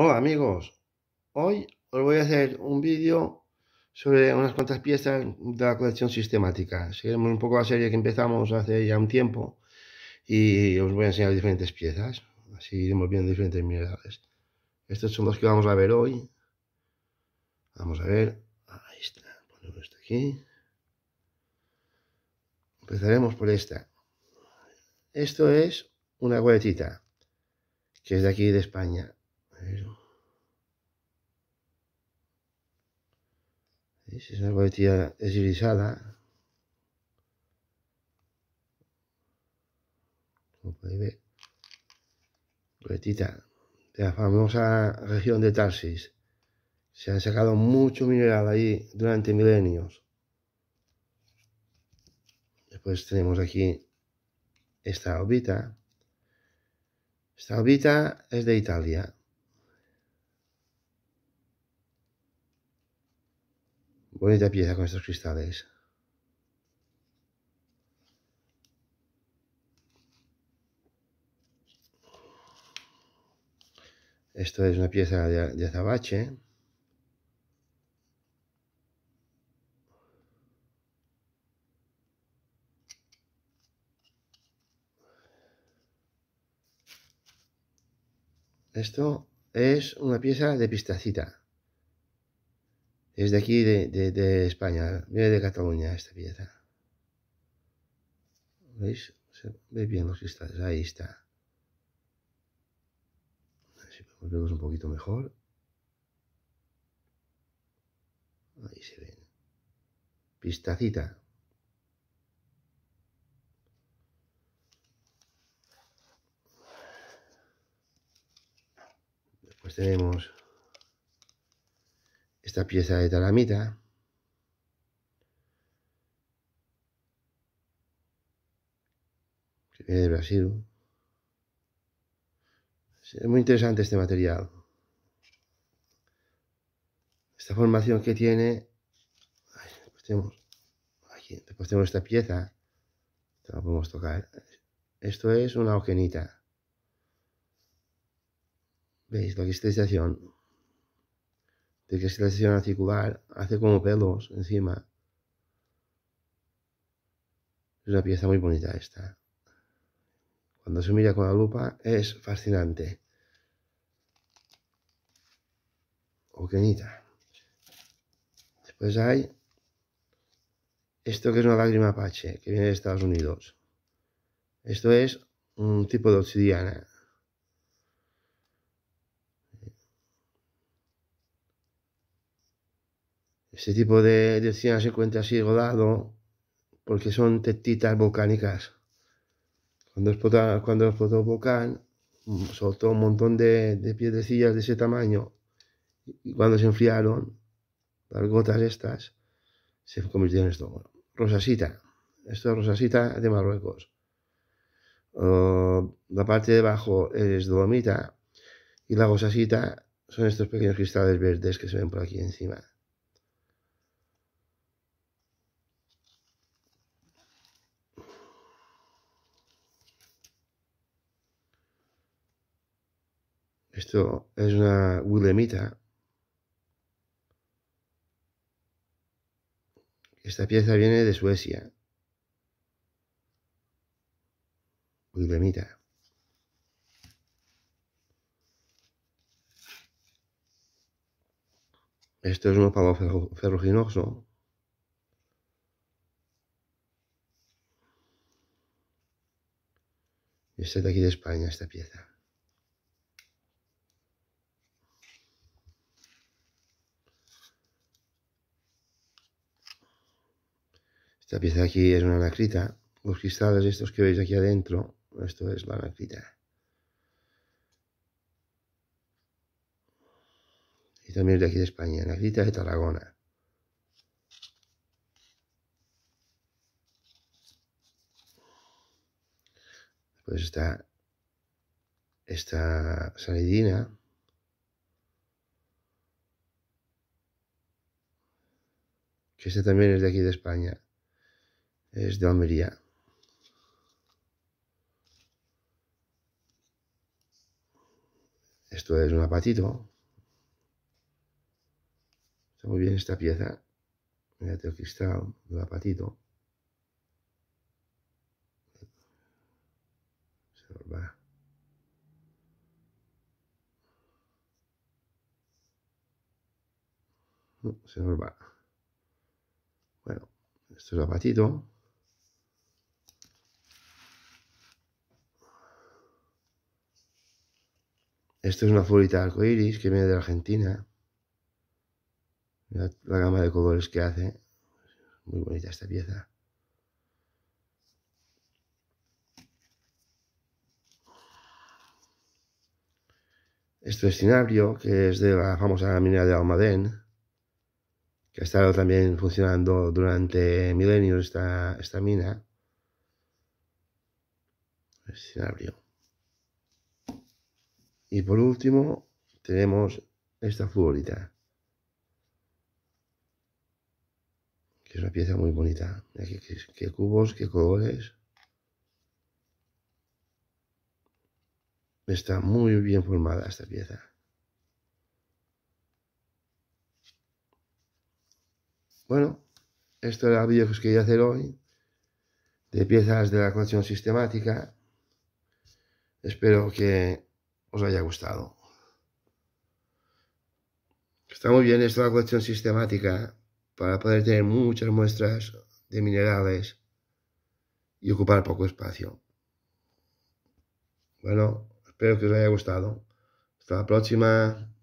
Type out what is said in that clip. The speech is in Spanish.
Hola amigos, hoy os voy a hacer un vídeo sobre unas cuantas piezas de la colección sistemática. Seguiremos un poco la serie que empezamos hace ya un tiempo y os voy a enseñar diferentes piezas, así iremos viendo diferentes minerales. Estos son los que vamos a ver hoy. Vamos a ver, ahí está, ponemos esto aquí. Empezaremos por esta. Esto es una coletita, que es de aquí de España Es una boletilla esguinizada. Como podéis ver. boletita. de la famosa región de Tarsis. Se han sacado mucho mineral ahí durante milenios. Después tenemos aquí esta órbita. Esta órbita es de Italia. Bonita pieza con estos cristales. Esto es una pieza de, de azabache. Esto es una pieza de pistacita. Es de aquí, de, de, España, viene de Cataluña esta pieza. ¿Veis? Se ve bien los cristales, ahí está. A ver Si podemos un poquito mejor. Ahí se ven. Pistacita. Después tenemos esta pieza de talamita. Que viene de Brasil. Es muy interesante este material. Esta formación que tiene... después, tenemos, esta pieza. la podemos tocar. Esto es una oquenita. ¿Veis? La cristalización, de que es la sección articular hace como pelos encima. Es una pieza muy bonita esta. Cuando se mira con la lupa es fascinante. Oquenita. Después hay esto que es una lágrima apache, que viene de Estados Unidos. Esto es un tipo de obsidiana. Este tipo de, de se encuentra así rodado porque son tectitas volcánicas. Cuando explotó, cuando explotó el volcán, mm, soltó un montón de, de piedrecillas de ese tamaño y cuando se enfriaron, las gotas estas se convirtieron en esto. Bueno, rosasita, esto es rosasita de Marruecos. la parte de abajo es dolomita y la rosasita son estos pequeños cristales verdes que se ven por aquí encima. Esto es una willemita. Esta pieza viene de Suecia. Willemita. Esto es un palo ferruginoso. Y este de aquí de España, esta pieza. Esta pieza aquí es una anacrita. Los cristales estos que veis aquí adentro, esto es la anacrita. Y también es de aquí de España, anacrita de Tarragona. Después pues está esta salidina. que este también es de aquí de España es de Almería. Esto es un apatito. Está muy bien esta pieza. Mira el cristal, un apatito. Se nos va. se nos va. Bueno, esto es apatito. Esto es una furita arcoiris que viene de Argentina. Mira la gama de colores que hace. Muy bonita esta pieza. Esto es cinabrio, que es de la famosa mina de Almadén, que ha estado también funcionando durante milenios esta, esta mina. Es cinabrio. Y por último, tenemos esta fluorita. Que es una pieza muy bonita. Qué, cubos, qué colores. Está muy bien formada esta pieza. Bueno, esto era el vídeo que quería hacer hoy de piezas de la colección sistemática. Espero que os haya gustado. Está muy bien esta colección sistemática para poder tener muchas muestras de minerales y ocupar poco espacio. Bueno, espero que os haya gustado. Hasta la próxima.